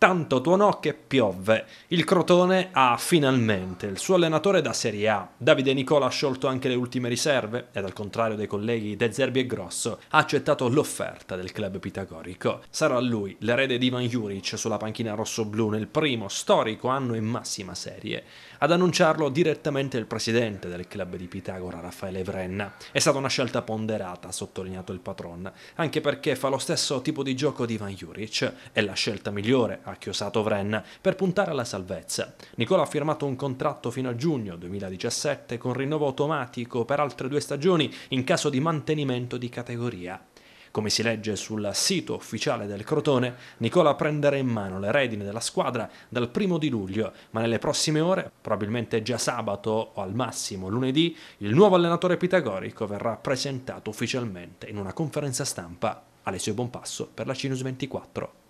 tanto tuonò che piovve. Il Crotone ha finalmente il suo allenatore da Serie A. Davide Nicola ha sciolto anche le ultime riserve ed al contrario dei colleghi De Zerbi e Grosso ha accettato l'offerta del club pitagorico. Sarà lui l'erede di Ivan Juric sulla panchina rosso-blu nel primo storico anno in massima serie. Ad annunciarlo direttamente il presidente del club di Pitagora, Raffaele Vrenna. È stata una scelta ponderata, ha sottolineato il patron, anche perché fa lo stesso tipo di gioco di Ivan Juric. È la scelta migliore ha ha chiosato Vrenna, per puntare alla salvezza. Nicola ha firmato un contratto fino a giugno 2017 con rinnovo automatico per altre due stagioni in caso di mantenimento di categoria. Come si legge sul sito ufficiale del Crotone, Nicola prenderà in mano le redini della squadra dal primo di luglio, ma nelle prossime ore, probabilmente già sabato o al massimo lunedì, il nuovo allenatore pitagorico verrà presentato ufficialmente in una conferenza stampa. Alessio Bonpasso per la Cinus 24.